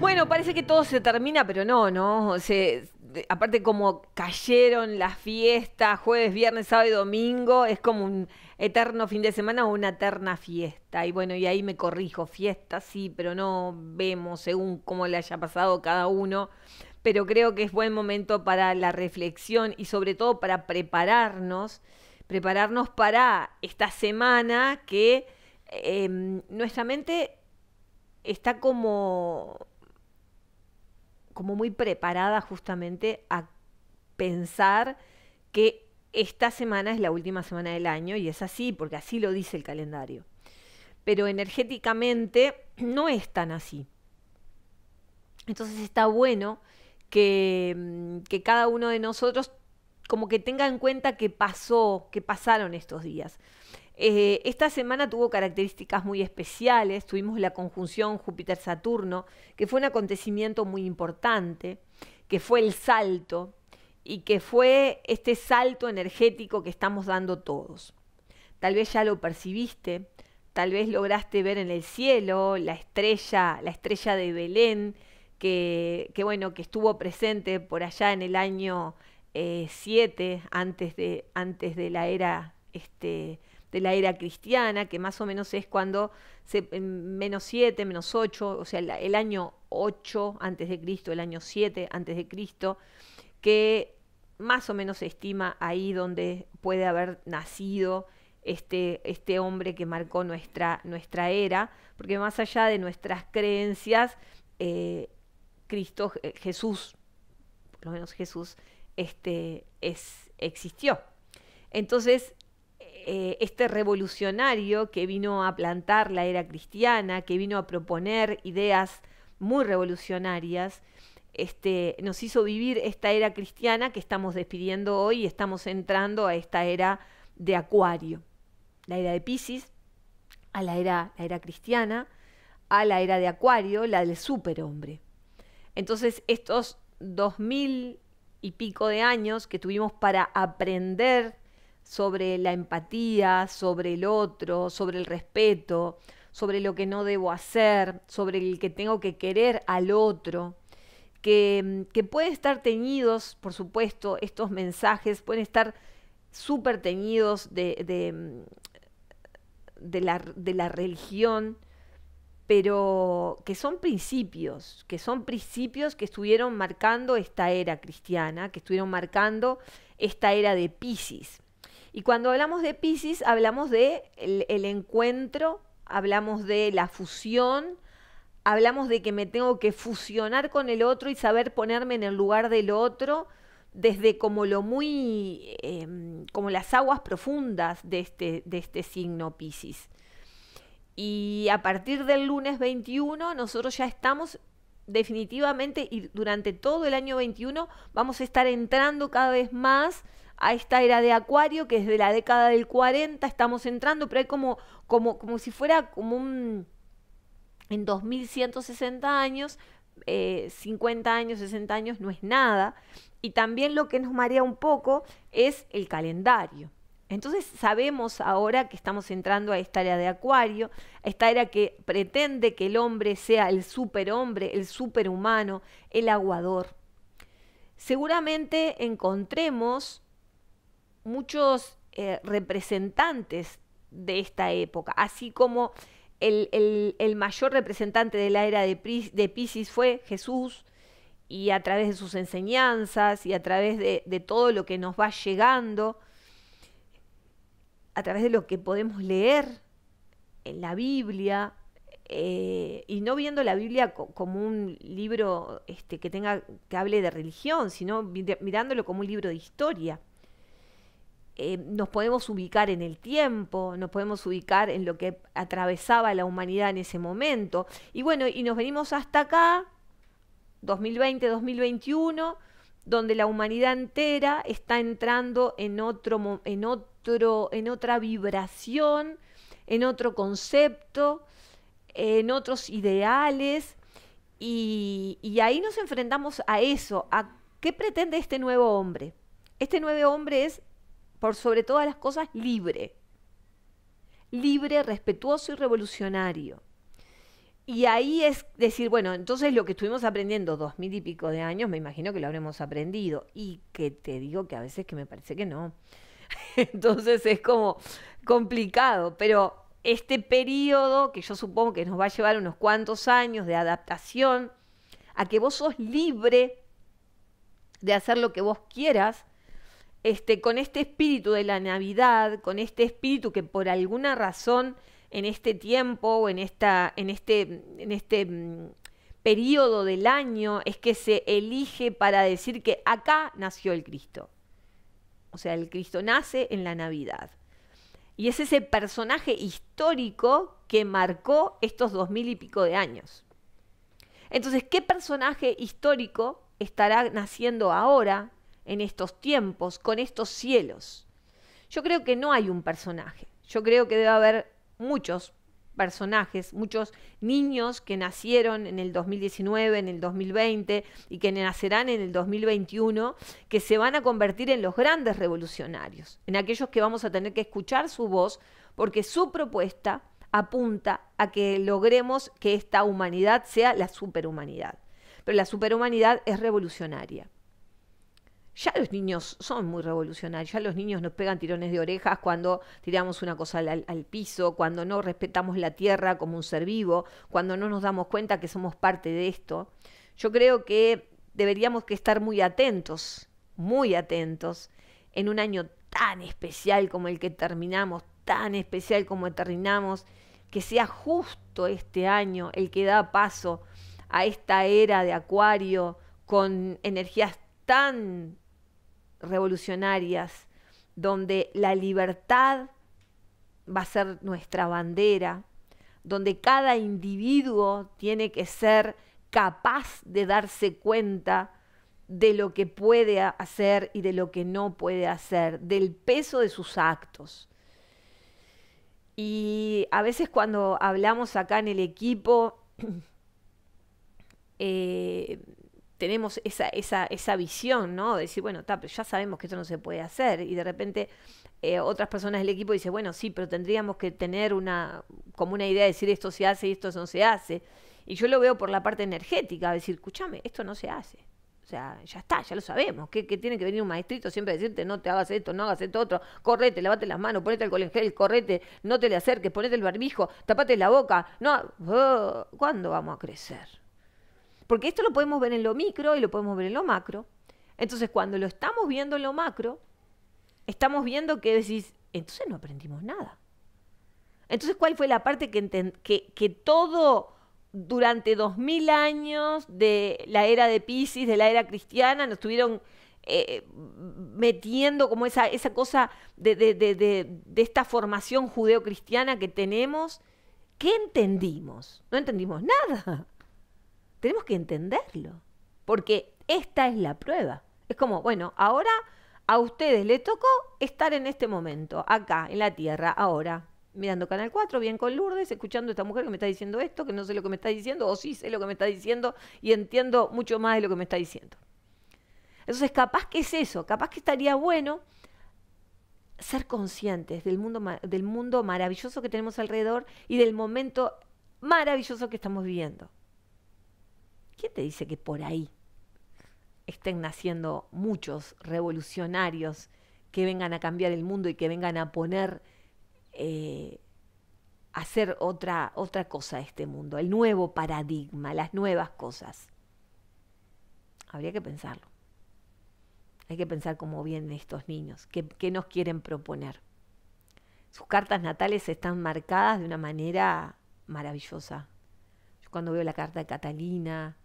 Bueno, parece que todo se termina, pero no, ¿no? Se, aparte como cayeron las fiestas, jueves, viernes, sábado y domingo, es como un eterno fin de semana o una eterna fiesta. Y bueno, y ahí me corrijo, fiesta sí, pero no vemos según cómo le haya pasado cada uno. Pero creo que es buen momento para la reflexión y sobre todo para prepararnos, prepararnos para esta semana que em, nuestra mente está como como muy preparada justamente a pensar que esta semana es la última semana del año y es así, porque así lo dice el calendario. Pero energéticamente no es tan así. Entonces está bueno que, mm, que cada uno de nosotros como que tenga en cuenta qué pasó, que pasaron estos días. Eh, esta semana tuvo características muy especiales, tuvimos la conjunción Júpiter-Saturno, que fue un acontecimiento muy importante, que fue el salto y que fue este salto energético que estamos dando todos. Tal vez ya lo percibiste, tal vez lograste ver en el cielo la estrella, la estrella de Belén, que, bueno, que estuvo presente por allá en el año 7 eh, antes, de, antes de la era este, de la era cristiana, que más o menos es cuando menos 7, menos 8, o sea, el, año 8 antes de Cristo, el año 7 antes de Cristo, que más o menos se estima ahí donde puede haber nacido este, este hombre que marcó nuestra, nuestra era, porque más allá de nuestras creencias, eh, Cristo, eh, Jesús, por lo menos Jesús, este, es, existió. Entonces, eh, este revolucionario que vino a plantar la era cristiana, que vino a proponer ideas muy revolucionarias, este, nos hizo vivir esta era cristiana que estamos despidiendo hoy y estamos entrando a esta era de Acuario, la era de Pisces, a la era, la era cristiana, a la era de Acuario, la del superhombre. Entonces, estos dos mil y pico de años que tuvimos para aprender sobre la empatía, sobre el otro, sobre el respeto, sobre lo que no debo hacer, sobre el que tengo que querer al otro, que, mm, pueden estar teñidos, por supuesto, estos mensajes, pueden estar súper teñidos mm, de, la, de la religión, pero que son principios, que son principios que estuvieron marcando esta era cristiana, que estuvieron marcando esta era de Pisces. Y cuando hablamos de Pisces, hablamos de el, encuentro, hablamos de la fusión, hablamos de que me tengo que fusionar con el otro y saber ponerme en el lugar del otro desde como lo muy, em, como las aguas profundas de este, de este signo Pisces. Y a partir del lunes 21 nosotros ya estamos definitivamente y durante todo el año 21 vamos a estar entrando cada vez más a esta era de acuario, que es desde la década del 40 estamos entrando, pero hay como, como, como si fuera como un... En 2160 años, 50 eh, años, 60 años no es nada. Y también lo que nos marea un poco es el calendario. Entonces sabemos ahora que estamos entrando a esta era de Acuario, a esta era que pretende que el hombre sea el superhombre, el superhumano, el aguador. Seguramente encontremos muchos eh, representantes de esta época, así como el, mayor representante de la era de, Pisces fue Jesús, y a través de sus enseñanzas y a través de, todo lo que nos va llegando, a través de lo que podemos leer en la Biblia, eh, y no viendo la Biblia como un libro este, que que hable de religión, sino mirándolo como un libro de historia. Eh, nos podemos ubicar en el tiempo, nos podemos ubicar en lo que atravesaba la humanidad en ese momento. Y bueno, y nos venimos hasta acá, 2020, 2021, donde la humanidad entera está entrando en otro, en otro, en otra vibración, en otro concepto, en otros ideales. Y, y ahí nos enfrentamos a eso, a qué pretende este nuevo hombre. Este nuevo hombre es por sobre todas las cosas, libre. Libre, respetuoso y revolucionario. Y ahí es decir, bueno, entonces lo que estuvimos aprendiendo dos mil y pico de años, me imagino que lo habremos aprendido. Y que te digo que a veces que me parece que no. Entonces es como complicado, pero este periodo que yo supongo que nos va a llevar unos cuantos años de adaptación, a que vos sos libre de hacer lo que vos quieras, este, con este espíritu de la Navidad, con este espíritu que por alguna razón en este tiempo o en, esta, en este, en este mm, periodo del año es que se elige para decir que acá nació el Cristo. O sea, el Cristo nace en la Navidad. Y es ese personaje histórico que marcó estos dos mil y pico de años. Entonces, ¿qué personaje histórico estará naciendo ahora en estos tiempos, con estos cielos. Yo creo que no hay un personaje. Yo creo que debe haber muchos personajes, muchos niños que nacieron en el 2019, en el 2020 y que nacerán en el 2021, que se van a convertir en los grandes revolucionarios, en aquellos que vamos a tener que escuchar su voz porque su propuesta apunta a que logremos que esta humanidad sea la superhumanidad. Pero la superhumanidad es revolucionaria ya los niños son muy revolucionarios, ya los niños nos pegan tirones de orejas cuando tiramos una cosa al, piso, cuando no respetamos la tierra como un ser vivo, cuando no nos damos cuenta que somos parte de esto. Yo creo que deberíamos que estar muy atentos, muy atentos, en un año tan especial como el que terminamos, tan especial como terminamos, que sea justo este año el que da paso a esta era de acuario con energías tan revolucionarias, donde la libertad va a ser nuestra bandera, donde cada individuo tiene que ser capaz de darse cuenta de lo que puede hacer y de lo que no puede hacer, del peso de sus actos. Y a veces cuando hablamos acá en el equipo, eh, tenemos esa, esa, esa visión, ¿no? De decir, bueno, ya sabemos que esto no se puede hacer. Y de repente eh, otras personas del equipo dicen, bueno, sí, pero tendríamos que tener una, como una idea de decir esto se hace y esto no se hace. Y yo lo veo por la parte energética, decir, escúchame, esto no se hace. O sea, ya está, ya lo sabemos. que tiene que venir un maestrito siempre a decirte no te hagas esto, no hagas esto otro? Correte, lavate las manos, ponete el colengel, correte, no te le acerques, ponete el barbijo, tapate la boca. No, oh, ¿cuándo vamos a crecer? Porque esto lo podemos ver en lo micro y lo podemos ver en lo macro. Entonces, cuando lo estamos viendo en lo macro, estamos viendo que decís, entonces no aprendimos nada. Entonces, ¿cuál fue la parte que, todo durante mil años de la era de Pisces, de la era cristiana, nos tuvieron eh, metiendo como esa, cosa de, de esta formación judeocristiana que tenemos? ¿Qué entendimos? No entendimos nada. Tenemos que entenderlo, porque esta es la prueba. Es como, bueno, ahora a ustedes le tocó estar en este momento, acá, en la Tierra, ahora, mirando Canal 4, bien con Lourdes, escuchando a esta mujer que me está diciendo esto, que no sé lo que me está diciendo, o sí sé lo que me está diciendo y entiendo mucho más de lo que me está diciendo. Entonces, capaz que es eso, capaz que estaría bueno ser conscientes del mundo, del mundo maravilloso que tenemos alrededor y del momento maravilloso que estamos viviendo. ¿Quién te dice que por ahí estén naciendo muchos revolucionarios que vengan a cambiar el mundo y que vengan a poner, eh, a hacer otra, otra cosa a este mundo, el nuevo paradigma, las nuevas cosas? Habría que pensarlo. Hay que pensar cómo vienen estos niños, qué, qué nos quieren proponer. Sus cartas natales están marcadas de una manera maravillosa. Yo cuando veo la carta de Catalina,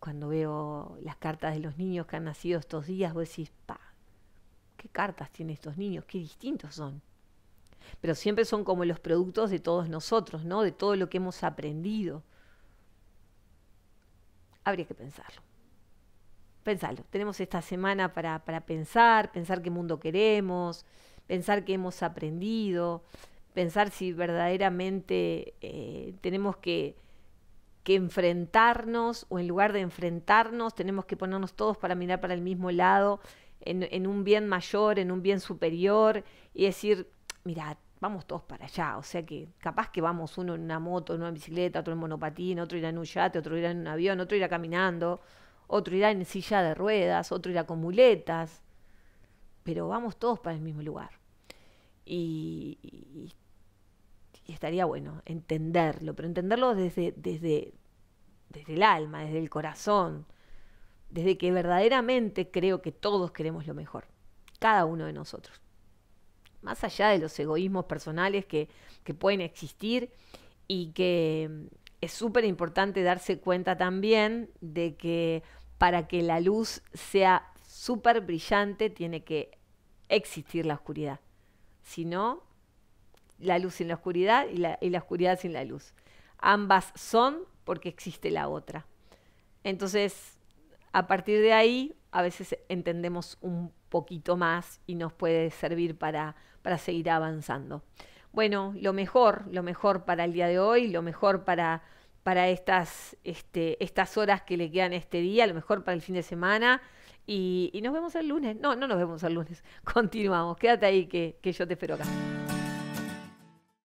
cuando veo las cartas de los niños que han nacido estos días, vos decís, pa, ¿qué cartas tienen estos niños? ¿Qué distintos son? Pero siempre son como los productos de todos nosotros, ¿no? De todo lo que hemos aprendido. Habría que pensarlo. Pensarlo. Tenemos esta semana para, para pensar, pensar qué mundo queremos, pensar qué hemos aprendido, pensar si verdaderamente eh, tenemos que que enfrentarnos o en lugar de enfrentarnos tenemos que ponernos todos para mirar para el mismo lado, en, un bien mayor, en un bien superior y decir, mira, vamos todos para allá, o sea que capaz que vamos uno en una moto, uno en bicicleta, otro en monopatín, otro irá en un yate, otro irá en un avión, otro irá caminando, otro irá en silla de ruedas, otro irá con muletas, pero vamos todos para el mismo lugar. y y estaría bueno entenderlo, pero entenderlo desde, desde, desde el alma, desde el corazón, desde que verdaderamente creo que todos queremos lo mejor, cada uno de nosotros. Más allá de los egoísmos personales que, que pueden existir y que mm, es súper importante darse cuenta también de que para que la luz sea súper brillante tiene que existir la oscuridad. Si no, la luz sin la oscuridad y la, y la oscuridad sin la luz. Ambas son porque existe la otra. Entonces, a partir de ahí, a veces entendemos un poquito más y nos puede servir para, para seguir avanzando. Bueno, lo mejor, lo mejor para el día de hoy, lo mejor para, para estas, este, estas horas que le quedan este día, lo mejor para el fin de semana. Y, nos vemos el lunes. No, no nos vemos el lunes. Continuamos. Quédate ahí que, que yo te espero acá.